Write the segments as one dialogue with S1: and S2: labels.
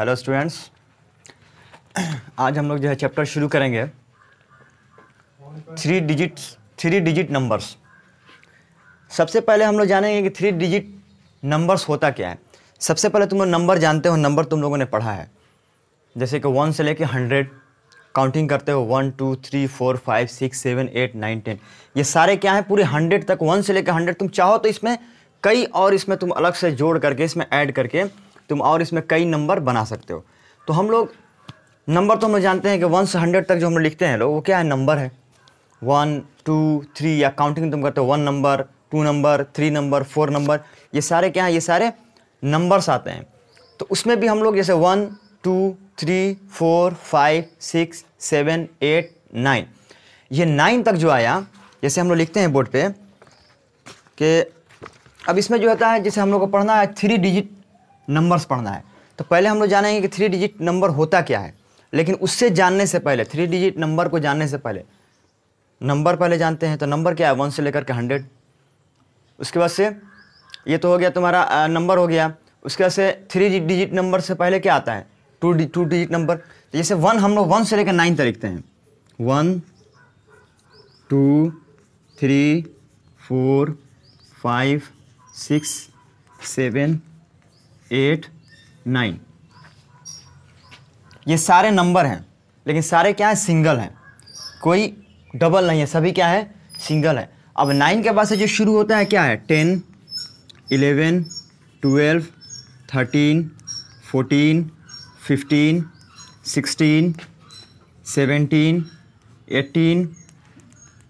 S1: hello students आज हम लोग जो है चैप्टर शुरू करेंगे three digit three digit numbers सबसे पहले हम लोग जानेंगे कि थ्री डिजिट नंबर्स होता क्या है सबसे पहले तुम लोग नंबर जानते हो नंबर तुम लोगों ने पढ़ा है जैसे कि वन से लेके हंड्रेड काउंटिंग करते हो one two three four five six seven eight nine ten ये सारे क्या हैं पूरे हंड्रेड तक वन से लेकर हंड्रेड तुम चाहो तो इसमें कई और इसमें तुम अलग से जोड़ करके इसमें ऐड करके तुम और इसमें कई नंबर बना सकते हो तो हम लोग नंबर तो हम लोग जानते हैं कि वन से हंड्रेड तक जो हम लोग लिखते हैं लोग वो क्या है नंबर है वन टू थ्री या काउंटिंग तुम करते हो one number two number three number four number ये सारे क्या हैं ये सारे नंबर्स आते हैं तो उसमें भी हम लोग जैसे one two three four five six seven eight nine ये नाइन तक जो आया जैसे हम लोग लिखते हैं बोर्ड पे कि अब इसमें जो होता है जैसे हम लोग को पढ़ना है थ्री डिजिट नंबर्स पढ़ना है तो पहले हम लोग जानेंगे कि थ्री डिजिट नंबर होता क्या है लेकिन उससे जानने से पहले थ्री डिजिट नंबर को जानने से पहले नंबर पहले जानते हैं तो नंबर क्या है वन से लेकर के हंड्रेड उसके बाद से ये तो हो गया तुम्हारा नंबर हो गया उसके बाद से थ्री डिजिट नंबर से पहले क्या आता है टू डि, टू डिजिट नंबर तो जैसे वन हम लोग वन से लेकर नाइन तक लिखते हैं one two three four five six seven eight nine ये सारे नंबर हैं लेकिन सारे क्या हैं सिंगल हैं कोई डबल नहीं है सभी क्या है सिंगल है अब नाइन के पास से जो शुरू होता है क्या है ten eleven twelve thirteen fourteen fifteen sixteen seventeen eighteen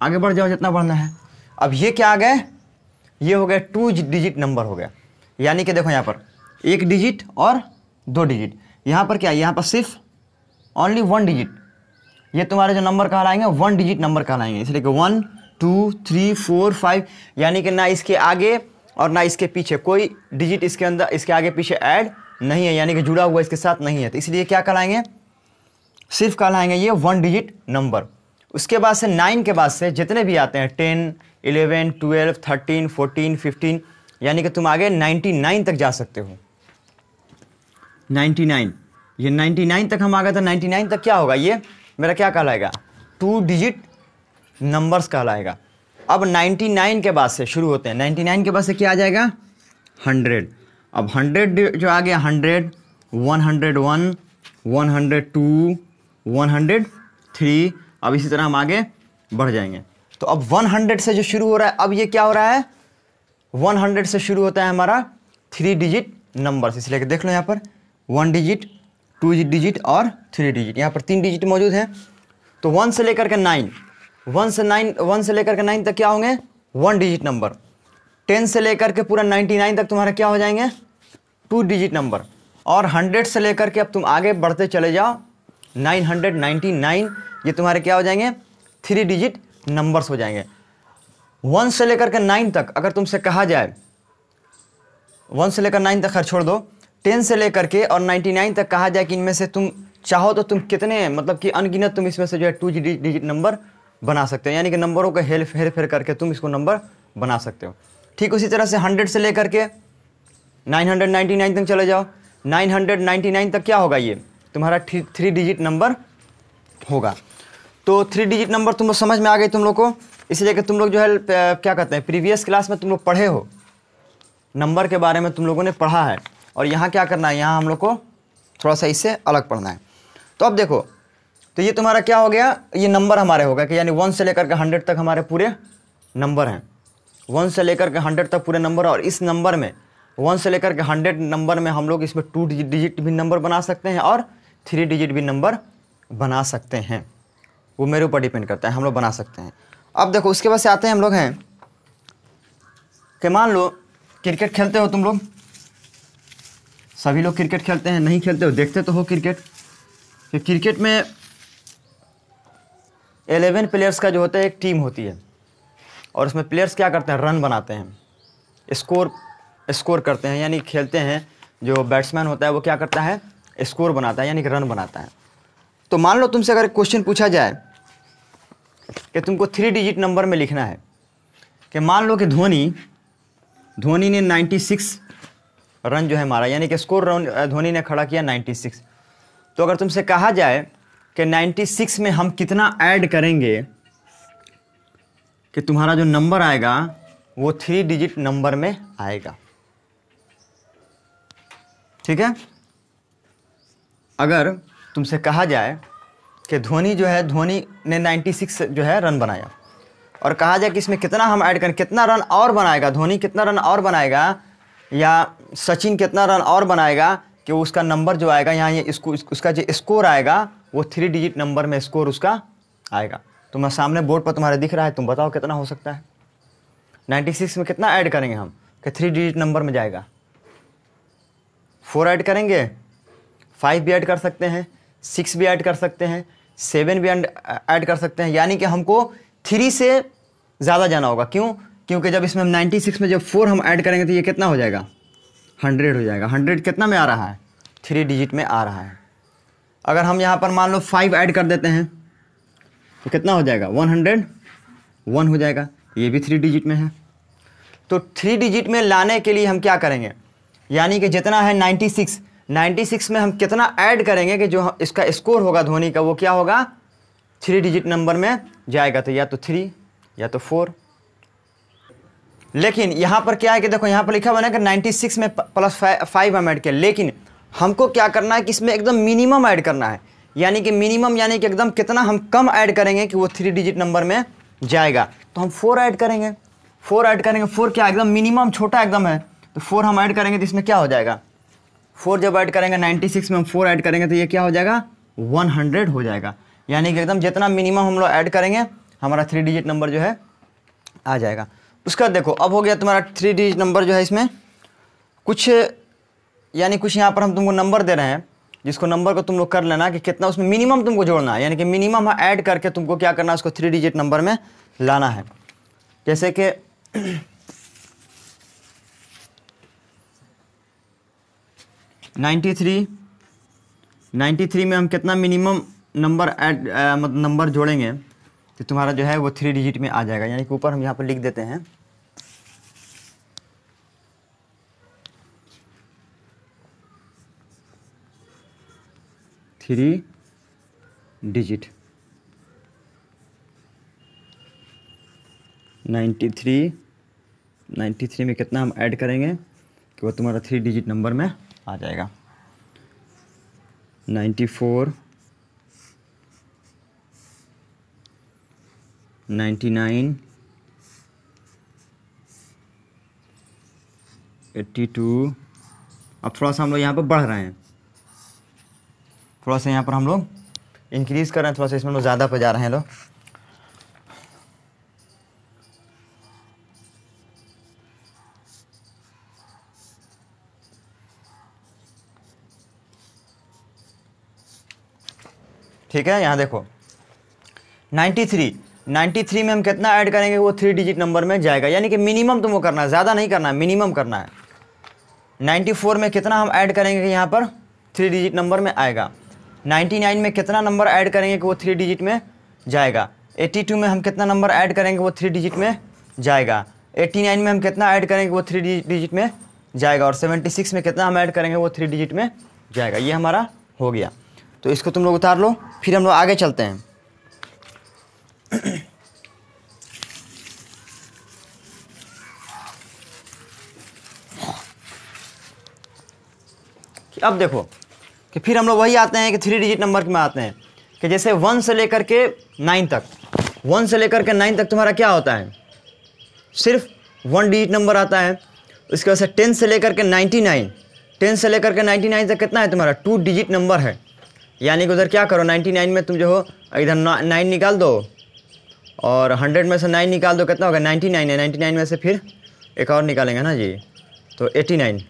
S1: आगे बढ़ जाओ जितना बढ़ना है अब ये क्या आ गए ये हो गया टू डिजिट नंबर हो गया यानी कि देखो यहाँ पर एक डिजिट और दो डिजिट यहाँ पर क्या है यहाँ पर सिर्फ ओनली वन डिजिट ये तुम्हारे जो नंबर कहलाएंगे वन डिजिट नंबर कहलाएंगे इसलिए कि one two three four five यानी कि ना इसके आगे और ना इसके पीछे कोई डिजिट इसके अंदर इसके आगे पीछे ऐड नहीं है यानी कि जुड़ा हुआ इसके साथ नहीं है तो इसलिए क्या कहलाएंगे सिर्फ कहलाएंगे ये वन डिजिट नंबर उसके बाद से नाइन के बाद से जितने भी आते हैं ten eleven twelve thirteen fourteen fifteen यानी कि तुम आगे नाइन्टी नाइन तक जा सकते हो नाइन्टी नाइन ये नाइन्टी नाइन तक हम आ गए तो नाइन्टी नाइन तक क्या होगा ये मेरा क्या कहलाएगा टू डिजिट नंबर्स कहलाएगा अब नाइन्टी नाइन के बाद से शुरू होते हैं नाइन्टी नाइन के बाद से क्या आ जाएगा हंड्रेड अब हंड्रेड जो आ गया hundred one hundred one one hundred two one hundred three अब इसी तरह हम आगे बढ़ जाएंगे तो अब वन हंड्रेड से जो शुरू हो रहा है अब ये क्या हो रहा है वन हंड्रेड से शुरू होता है हमारा थ्री डिजिट नंबर्स इसलिए देख लो यहाँ पर वन डिजिट टू डिजिट और थ्री डिजिट यहाँ पर तीन डिजिट मौजूद हैं तो वन से लेकर के नाइन वन से नाइन वन से लेकर के नाइन तक क्या होंगे वन डिजिट नंबर टेन से लेकर के पूरा नाइन्टी नाइन तक तुम्हारा क्या हो जाएंगे टू डिजिट नंबर और हंड्रेड से लेकर के अब तुम आगे बढ़ते चले जाओ नाइन हंड्रेड नाइन्टी नाइन ये तुम्हारे क्या हो जाएंगे थ्री डिजिट नंबर्स हो जाएंगे वन से लेकर के नाइन तक अगर तुमसे कहा जाए वन से लेकर नाइन तक खर छोड़ दो टेन से लेकर के और नाइन्टी नाइन तक कहा जाए कि इनमें से तुम चाहो तो तुम कितने मतलब कि अनगिनत तुम इसमें से जो है टू डिजिट नंबर बना सकते हो यानी कि नंबरों का हेर हेर फेर करके तुम इसको नंबर बना सकते हो ठीक उसी तरह से हंड्रेड से लेकर के नाइन हंड्रेड नाइन्टी नाइन तक चले जाओ नाइन हंड्रेड नाइन्टी नाइन तक क्या होगा ये तुम्हारा थ्री डिजिट नंबर होगा तो थ्री डिजिट नंबर तुम लोग समझ में आ गए तुम लोग को इसलिए कि तुम लोग जो है क्या कहते हैं प्रीवियस क्लास में तुम लोग पढ़े हो नंबर के बारे में तुम लोगों ने पढ़ा है और यहाँ क्या करना है यहाँ हम लोग को थोड़ा सा इससे अलग पढ़ना है तो अब देखो तो ये तुम्हारा क्या हो गया ये नंबर हमारे हो कि यानी वन से लेकर के हंड्रेड तक हमारे पूरे नंबर हैं वन से लेकर के हंड्रेड तक पूरे नंबर और इस नंबर में वन से लेकर के हंड्रेड नंबर में हम लोग इसमें टू डिजिट भी नंबर बना सकते हैं और थ्री डिजिट भी नंबर बना सकते हैं वो मेरे ऊपर डिपेंड करता है हम लोग बना सकते हैं अब देखो उसके बाद से आते हैं हम लोग हैं कि मान लो क्रिकेट खेलते हो तुम लोग सभी लोग क्रिकेट खेलते हैं नहीं खेलते हो देखते तो हो क्रिकेट कि क्रिकेट में एलेवन प्लेयर्स का जो होता है एक टीम होती है और उसमें प्लेयर्स क्या करते हैं रन बनाते हैं स्कोर स्कोर करते हैं यानी खेलते हैं जो बैट्समैन होता है वो क्या करता है स्कोर बनाता है यानी कि रन बनाता है तो मान लो तुमसे अगर क्वेश्चन पूछा जाए कि तुमको थ्री डिजिट नंबर में लिखना है कि मान लो कि धोनी धोनी ने 96 रन जो है मारा यानी कि स्कोर रन धोनी ने खड़ा किया 96 तो अगर तुमसे कहा जाए कि 96 में हम कितना ऐड करेंगे कि तुम्हारा जो नंबर आएगा वो थ्री डिजिट नंबर में आएगा ठीक है अगर तुमसे कहा जाए कि धोनी जो है धोनी ने 96 जो है रन बनाया और कहा जाए कि इसमें कितना हम ऐड करें कितना रन और बनाएगा धोनी कितना रन और बनाएगा या सचिन कितना रन और बनाएगा कि उसका नंबर जो आएगा यहाँ ये इसको उसका जो स्कोर आएगा वो थ्री डिजिट नंबर में स्कोर उसका आएगा तो मैं सामने बोर्ड पर तुम्हारे दिख रहा है तुम बताओ कितना हो सकता है 96 में कितना ऐड करेंगे हम कि थ्री डिजिट नंबर में जाएगा फोर ऐड करेंगे फाइव भी ऐड कर सकते हैं सिक्स भी ऐड कर सकते हैं सेवन भी ऐड कर सकते हैं यानी कि हमको थ्री से ज़्यादा जाना होगा क्यों क्योंकि जब इसमें हम नाइन्टी सिक्स में जब फोर हम ऐड करेंगे तो ये कितना हो जाएगा हंड्रेड हो जाएगा हंड्रेड कितना में आ रहा है थ्री डिजिट में आ रहा है अगर हम यहाँ पर मान लो फाइव ऐड कर देते हैं तो कितना हो जाएगा वन हंड्रेड वन हो जाएगा ये भी थ्री डिजिट में है तो थ्री डिजिट में लाने के लिए हम क्या करेंगे यानी कि जितना है नाइन्टी सिक्स नाइन्टी सिक्स में हम कितना ऐड करेंगे कि जो इसका स्कोर होगा धोनी का वो क्या होगा थ्री डिजिट नंबर में जाएगा तो या तो थ्री या तो फोर लेकिन यहाँ पर क्या है कि देखो यहाँ पर लिखा बना कि नाइन्टी सिक्स में प्लस फाइव हम ऐड किया लेकिन हमको क्या करना है कि इसमें एकदम मिनिमम ऐड करना है यानी कि मिनिमम यानी कि एकदम कितना हम कम ऐड करेंगे कि वो थ्री डिजिट नंबर में जाएगा तो हम फोर ऐड करेंगे फोर ऐड करेंगे फोर क्या एकदम मिनिमम छोटा एकदम है तो फोर हम ऐड करेंगे तो इसमें क्या हो जाएगा फोर जब ऐड करेंगे नाइन्टी सिक्स में हम फोर ऐड करेंगे तो ये क्या हो जाएगा वन हंड्रेड हो जाएगा यानी कि एकदम जितना मिनिमम हम लोग ऐड करेंगे हमारा थ्री डिजिट नंबर जो है आ जाएगा उसका देखो अब हो गया तुम्हारा थ्री डिजिट नंबर जो है इसमें कुछ यानी कुछ यहाँ पर हम तुमको नंबर दे रहे हैं जिसको नंबर को तुम लोग कर लेना कि कितना उसमें मिनिमम तुमको जोड़ना है यानी कि मिनिमम ऐड करके तुमको क्या करना है उसको थ्री डिजिट नंबर में लाना है जैसे कि नाइन्टी थ्री नाइन्टी थ्री में हम कितना मिनिमम नंबर ऐड मतलब नंबर जोड़ेंगे तो तुम्हारा जो है वो थ्री डिजिट में आ जाएगा यानी कि ऊपर हम यहाँ पर लिख देते हैं three digit ninety three ninety three में कितना हम ऐड करेंगे कि वो तुम्हारा थ्री डिजिट नंबर में आ जाएगा ninety four ninety nine eighty two अब थोड़ा सा हम लोग यहाँ पर बढ़ रहे हैं थोड़ा सा यहाँ पर हम लोग इंक्रीज़ कर रहे हैं थोड़ा सा इसमें लोग ज़्यादा पे जा रहे हैं लोग ठीक है यहाँ देखो 93 93 में हम कितना ऐड करेंगे वो थ्री डिजिट नंबर में जाएगा यानी कि मिनिमम तुमको करना है ज़्यादा नहीं करना है मिनिमम करना है 94 में कितना हम ऐड करेंगे यहाँ पर थ्री डिजिट नंबर में आएगा 99 में कितना नंबर ऐड करेंगे कि वो थ्री डिजिट में जाएगा 82 में हम कितना नंबर ऐड करेंगे वो थ्री डिजिट में जाएगा 89 में हम कितना ऐड करेंगे वो थ्री डिजिट में जाएगा और 76 में कितना हम ऐड करेंगे वो थ्री डिजिट में जाएगा ये हमारा हो गया तो इसको तुम लोग उतार लो फिर हम लोग आगे चलते हैं अब देखो कि फिर हम लोग वही आते हैं कि थ्री डिजिट नंबर में आते हैं कि जैसे वन से लेकर के नाइन तक वन से लेकर के नाइन तक तुम्हारा क्या होता है सिर्फ वन डिजिट नंबर आता है उसके बाद से टेन से लेकर के नाइन्टी नाइन टेन से लेकर के नाइन्टी नाइन तक कितना है तुम्हारा टू डिजिट नंबर है यानी कि उधर क्या करो नाइन्टी नाइन में तुम जो हो इधर नाइन निकाल दो और हंड्रेड में से नाइन निकाल दो कितना होगा नाइन्टी नाइन है नाइन्टी नाइन में से फिर एक और निकालेंगे ना जी तो एटी नाइन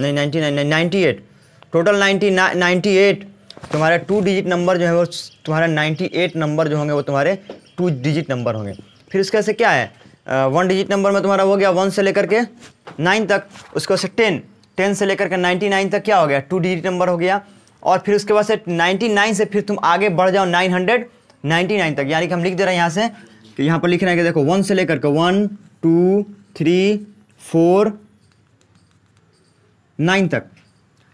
S1: नहीं ninety nine ninety eight total ninety ninety eight तुम्हारे टू डिजिट नंबर जो है वो तुम्हारे नाइन्टी एट नंबर जो होंगे वो तुम्हारे टू डिजिट नंबर होंगे फिर उसके से क्या है वन डिजिट नंबर में तुम्हारा हो गया वन से लेकर के नाइन तक उसके बाद से टेन टेन से लेकर के नाइन्टी नाइन तक क्या हो गया टू डिजिट नंबर हो गया और फिर उसके बाद से नाइन्टी नाइन से फिर तुम आगे बढ़ जाओ नाइन हंड्रेड नाइन्टी नाइन तक यानी कि हम लिख दे रहे हैं यहाँ से कि यहाँ पर लिख रहे हैं कि देखो वन से लेकर के one two three four nine तक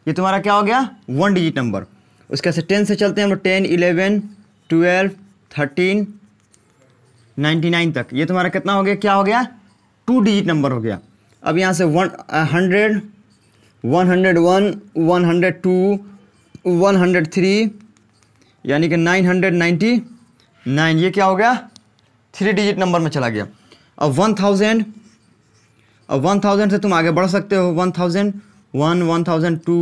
S1: ये तुम्हारा क्या हो गया वन डिजिट नंबर उसके से टेन से चलते हैं हम लोग ten eleven twelve thirteen ninety nine तक ये तुम्हारा कितना हो गया क्या हो गया टू डिजिट नंबर हो गया अब यहाँ से one hundred one hundred one one hundred two one hundred three यानी कि नाइन हंड्रेड नाइन्टी नाइन ये क्या हो गया थ्री डिजिट नंबर में चला गया अब वन थाउजेंड अब वन थाउजेंड से तुम आगे बढ़ सकते हो one thousand one one thousand two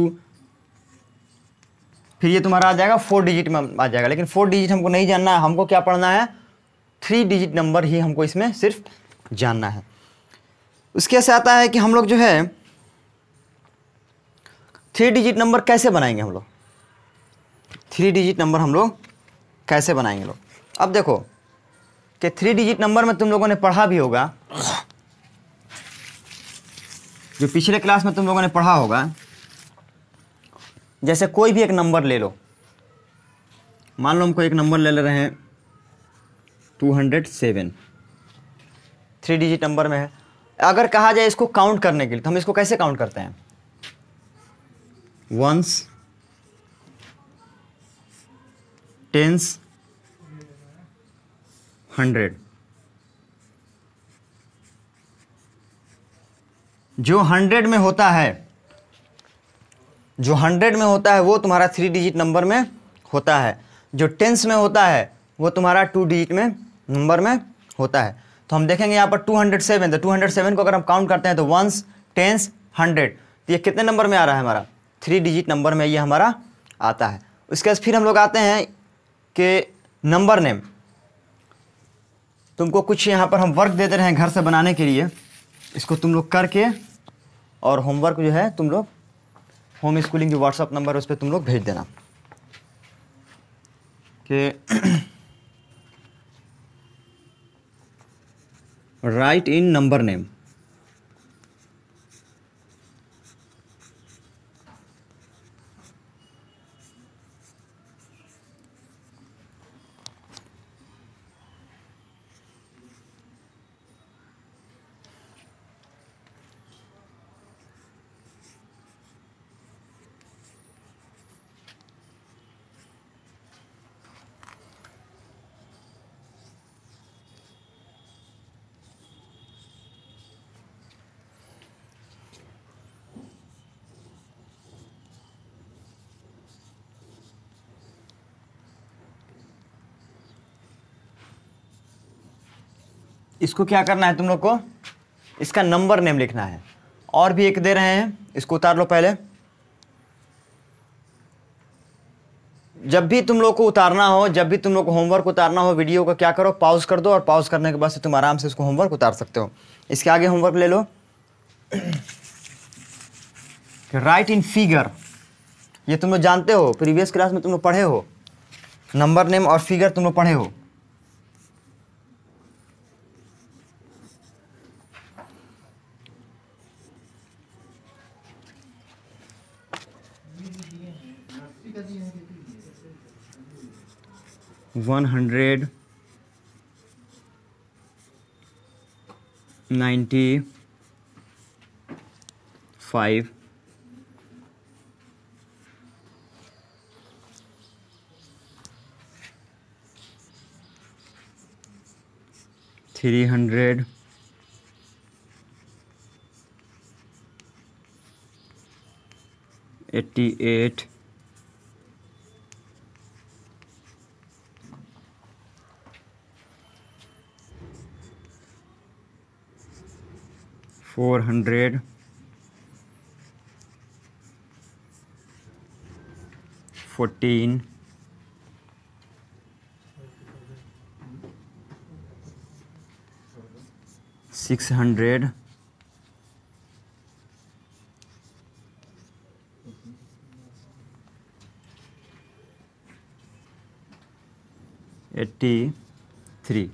S1: फिर ये तुम्हारा आ जाएगा फोर डिजिट में आ जाएगा लेकिन फोर डिजिट हमको नहीं जानना है हमको क्या पढ़ना है थ्री डिजिट नंबर ही हमको इसमें सिर्फ जानना है उसके ऐसे आता है कि हम लोग जो है थ्री डिजिट नंबर कैसे बनाएंगे हम लोग थ्री डिजिट नंबर हम लोग कैसे बनाएंगे लोग अब देखो कि थ्री डिजिट नंबर में तुम लोगों ने पढ़ा भी होगा जो पिछले क्लास में तुम लोगों ने पढ़ा होगा जैसे कोई भी एक नंबर ले लो मान लो हमको एक नंबर ले ले रहे हैं two hundred seven three digit number में है अगर कहा जाए इसको काउंट करने के लिए तो हम इसको कैसे काउंट करते हैं वंस टेंस हंड्रेड जो हंड्रेड में होता है जो हंड्रेड में होता है वो तुम्हारा थ्री डिजिट नंबर में होता है जो टेंस में होता है वो तुम्हारा टू डिजिट में नंबर में होता है तो हम देखेंगे यहाँ पर टू हंड्रेड सेवन तो टू हंड्रेड सेवन को अगर हम काउंट करते हैं तो वंस टेंस हंड्रेड तो ये कितने नंबर में आ रहा है हमारा थ्री डिजिट नंबर में ये हमारा आता है उसके बाद फिर हम लोग आते हैं कि नंबर नेम तुमको कुछ यहाँ पर हम वर्क देते रहें रहे घर से बनाने के लिए इसको तुम लोग करके और होमवर्क जो है तुम लोग होम स्कूलिंग जो व्हाट्सअप नंबर है उस पर तुम लोग भेज देना के राइट इन नंबर नेम इसको क्या करना है तुम लोग को इसका नंबर नेम लिखना है और भी एक दे रहे हैं इसको उतार लो पहले जब भी तुम लोग को उतारना हो जब भी तुम लोग को होमवर्क उतारना हो वीडियो का क्या करो पॉज कर दो और पॉज करने के बाद से तुम आराम से इसको होमवर्क उतार सकते हो इसके आगे होमवर्क ले लो राइट इन फिगर ये तुम लोग जानते हो प्रीवियस क्लास में तुम लोग पढ़े हो नंबर नेम और फिगर तुम लोग पढ़े हो 100 90 5 300 88 four hundred fourteen six hundred eighty three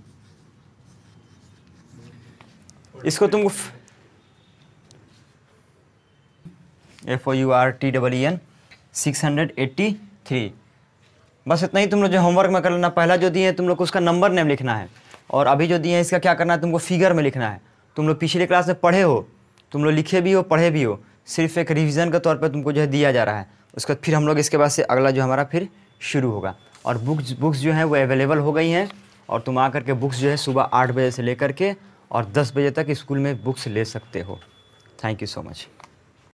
S1: इसको तुम F O U R T double E N six hundred eighty three बस इतना ही तुम लोग जो होमवर्क में कर लेना पहला जो दिए हैं तुम लोग को उसका नंबर नेम लिखना है और अभी जो दिए हैं इसका क्या करना है तुमको फिगर में लिखना है तुम लोग पिछले क्लास में पढ़े हो तुम लोग लिखे भी हो पढ़े भी हो सिर्फ एक रिविज़न के तौर पर तुमको जो है दिया जा रहा है उसके बाद फिर हम लोग इसके बाद से अगला जो हमारा फिर शुरू होगा और बुक्स बुक्स जो हैं वो अवेलेबल हो गई हैं और तुम आकर के बुक्स जो है सुबह आठ बजे से लेकर के और दस बजे तक स्कूल में बुक्स ले सकते हो थैंक यू सो मच